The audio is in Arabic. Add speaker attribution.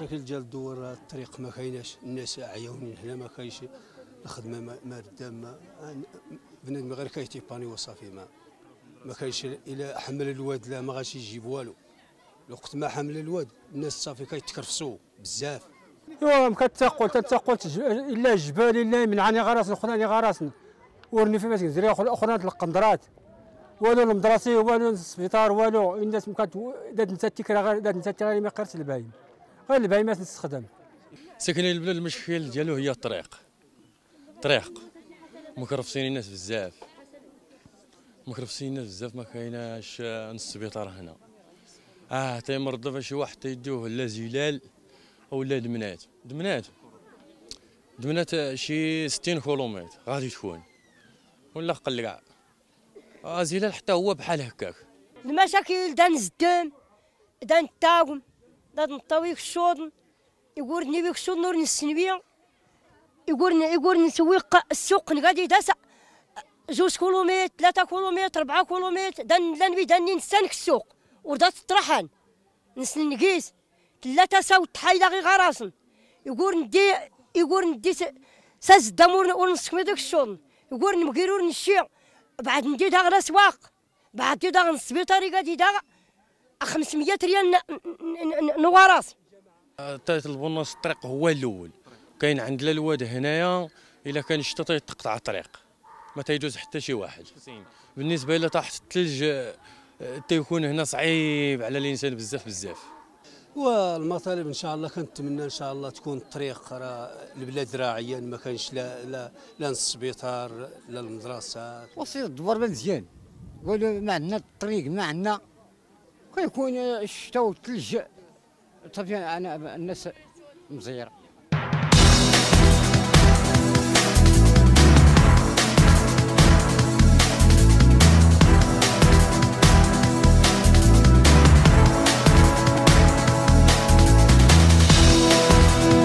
Speaker 1: المساكن ديال الدور الطريق ما كايناش الناس عيونين هنا ما كاينش الخدمه ما ردام ما بنادم غير باني وصافي ما ما كاينش الا حمل الواد لا ما غاش يجيب والو الوقت ما حمل الواد الناس صافي كيتكرفسوا بزاف
Speaker 2: ايوا كتقول تتقول الا الجبال الا من غراس الاخرى اللي غراسنا ورني في مسجد زري اخرى القندرات والو المدرسي والو السبيطار والو الناس مكات دات نتا التكرا غير دات نتا التكرا ما قرت الباين غير البهيمات نستخدم
Speaker 3: ساكنين البلاد المشكل ديالو هي الطريق طريق مكرفسين الناس بزاف مكرفسين الناس بزاف ما كايناش السبيطار هنا اه تيمرض شي واحد تيدوه لا زلال ولا دمنات دمنات دمنات شي 60 كيلومتر غادي تكون ولا قلقع آه زلال حتى هو بحال هكاك
Speaker 4: المشاكل دان الزدام دان التاوم دا نطاوي خشوض يقولني بيك شو نور نسنبيا يقولني يقولني نسوي السوق نقادي داس جوج كيلومتر ثلاثة كيلومتر أربعة كيلومتر دن بي داني نسانك السوق وردات الطرحان نسن نقيس ثلاثة ساو تحايلة غي غراسن يقول ندي يقول ندي ساز الدمور ونسك مدك الشون يقول نمقيرور نشيع بعد ندي داغ الاسواق بعد ندي داغ السبيطاري غادي داغ 500 ريال نوا راسي
Speaker 3: تايت البونص الطريق هو الاول كاين عند الواد هنايا الا كان الشتا تقطع الطريق ما تيجوز حتى شي واحد بالنسبه الى تحت الثلج آه، تيكون هنا صعيب على الانسان بزاف بزاف
Speaker 1: والمطالب ان شاء الله كنتمنى ان شاء الله تكون الطريق راه البلاد عيان ما كانش لا لا لا السبيطار لا المدرسه
Speaker 2: وصير الدوار مزيان قالوا ما عندنا الطريق ما عندنا كيكون الشتاء والثلج طبيعي انا
Speaker 4: الناس
Speaker 1: مزيره